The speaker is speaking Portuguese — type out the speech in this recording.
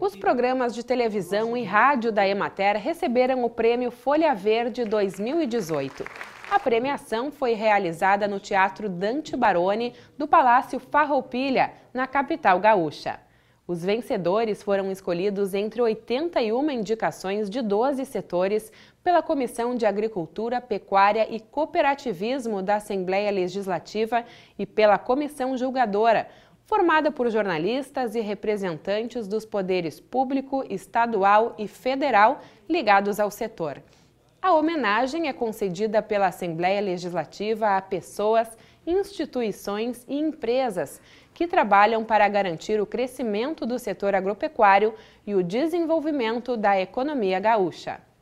Os programas de televisão e rádio da Emater receberam o prêmio Folha Verde 2018. A premiação foi realizada no Teatro Dante Baroni, do Palácio Farroupilha, na capital gaúcha. Os vencedores foram escolhidos entre 81 indicações de 12 setores pela Comissão de Agricultura, Pecuária e Cooperativismo da Assembleia Legislativa e pela Comissão Julgadora, formada por jornalistas e representantes dos poderes público, estadual e federal ligados ao setor. A homenagem é concedida pela Assembleia Legislativa a pessoas, instituições e empresas que trabalham para garantir o crescimento do setor agropecuário e o desenvolvimento da economia gaúcha.